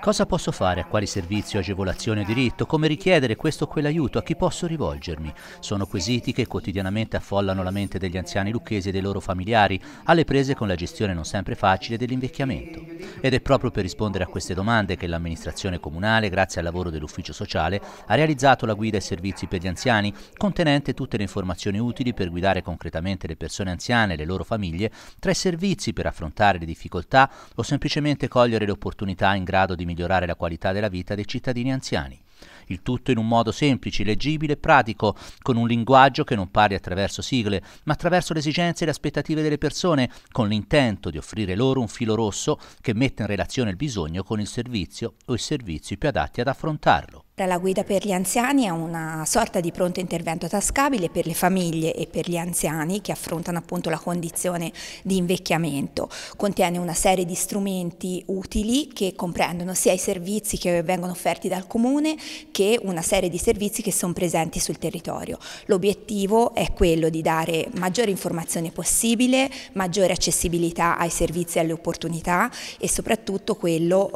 Cosa posso fare? A quali servizi ho agevolazione o diritto? Come richiedere questo o quell'aiuto? A chi posso rivolgermi? Sono quesiti che quotidianamente affollano la mente degli anziani lucchesi e dei loro familiari, alle prese con la gestione non sempre facile dell'invecchiamento. Ed è proprio per rispondere a queste domande che l'amministrazione comunale, grazie al lavoro dell'ufficio sociale, ha realizzato la guida ai servizi per gli anziani, contenente tutte le informazioni utili per guidare concretamente le persone anziane e le loro famiglie tra i servizi per affrontare le difficoltà o semplicemente cogliere le opportunità in grado di migliorare la qualità della vita dei cittadini anziani il tutto in un modo semplice, leggibile e pratico, con un linguaggio che non parli attraverso sigle, ma attraverso le esigenze e le aspettative delle persone, con l'intento di offrire loro un filo rosso che metta in relazione il bisogno con il servizio o i servizi più adatti ad affrontarlo. La guida per gli anziani è una sorta di pronto intervento tascabile per le famiglie e per gli anziani che affrontano appunto la condizione di invecchiamento. Contiene una serie di strumenti utili che comprendono sia i servizi che vengono offerti dal comune che una serie di servizi che sono presenti sul territorio. L'obiettivo è quello di dare maggiore informazione possibile, maggiore accessibilità ai servizi e alle opportunità e soprattutto quello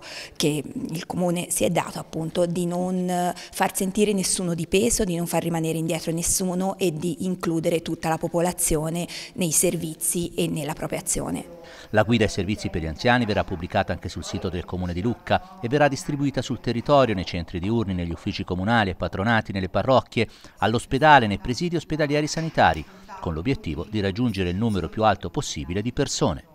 eh, che il comune si è dato appunto appunto di non eh, far sentire nessuno di peso, di non far rimanere indietro nessuno e di includere tutta la popolazione nei servizi e nella propria azione. La guida ai servizi per gli anziani verrà pubblicata anche sul sito del Comune di Lucca e verrà distribuita sul territorio, nei centri diurni, negli uffici comunali e patronati, nelle parrocchie, all'ospedale, nei presidi ospedalieri sanitari, con l'obiettivo di raggiungere il numero più alto possibile di persone.